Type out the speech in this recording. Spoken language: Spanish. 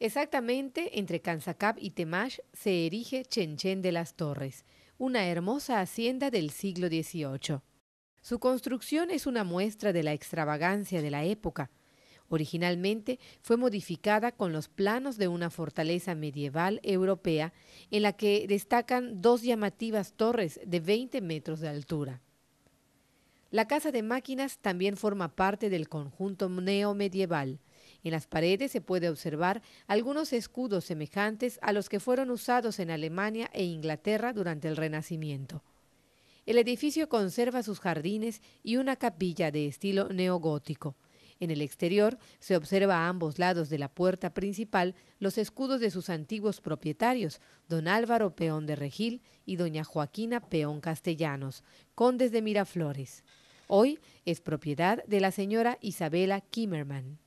Exactamente entre Canzacab y Temash se erige Chenchen de las Torres, una hermosa hacienda del siglo XVIII. Su construcción es una muestra de la extravagancia de la época. Originalmente fue modificada con los planos de una fortaleza medieval europea en la que destacan dos llamativas torres de 20 metros de altura. La casa de máquinas también forma parte del conjunto neomedieval, en las paredes se puede observar algunos escudos semejantes a los que fueron usados en Alemania e Inglaterra durante el Renacimiento. El edificio conserva sus jardines y una capilla de estilo neogótico. En el exterior se observa a ambos lados de la puerta principal los escudos de sus antiguos propietarios, don Álvaro Peón de Regil y doña Joaquina Peón Castellanos, condes de Miraflores. Hoy es propiedad de la señora Isabela Kimmerman.